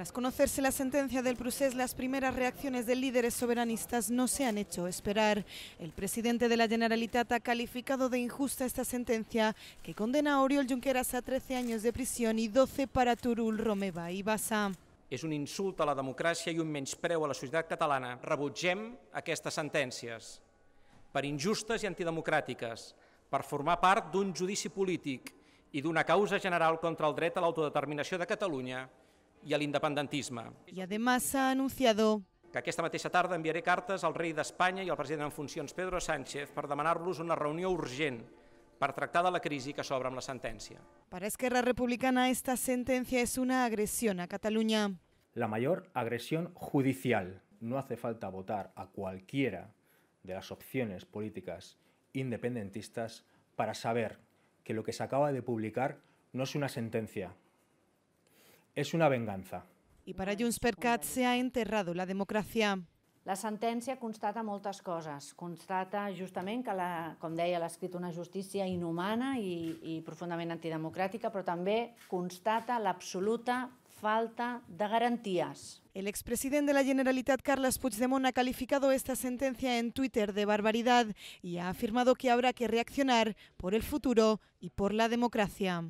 Tras conocerse la sentencia del Prusés, las primeras reacciones de líderes soberanistas no se han hecho esperar. El presidente de la Generalitat ha calificado de injusta esta sentencia que condena a Oriol Junqueras a 13 años de prisión y 12 para Turul, Romeva y Basa. És un insult a la democràcia i un menyspreu a la societat catalana. Rebutgem aquestes sentències per injustes i antidemocràtiques, per formar part d'un judici polític i d'una causa general contra el dret a l'autodeterminació de Catalunya i al independentisme. I además ha anunciado que aquesta mateixa tarda enviaré cartes al rei d'Espanya i al president en funcions Pedro Sánchez per demanar-los una reunió urgent per tractar de la crisi que s'obre amb la sentència. Per Esquerra Republicana esta sentència es una agressió a Catalunya. La major agressió judicial. No hace falta votar a cualquiera de las opciones políticas independentistas para saber que lo que se acaba de publicar no es una sentencia, es una venganza. Junts per Cat se ha enterrado la democracia. La sentència constata moltes coses. Constata justament que, la, com deia, l'ha escrit una justícia inhumana i, i profundament antidemocràtica, però també constata l'absoluta falta de garanties. El expresident de la Generalitat, Carles Puigdemont, ha calificado esta sentencia en Twitter de barbaridad y ha afirmado que habrá que reaccionar por el futuro y por la democracia.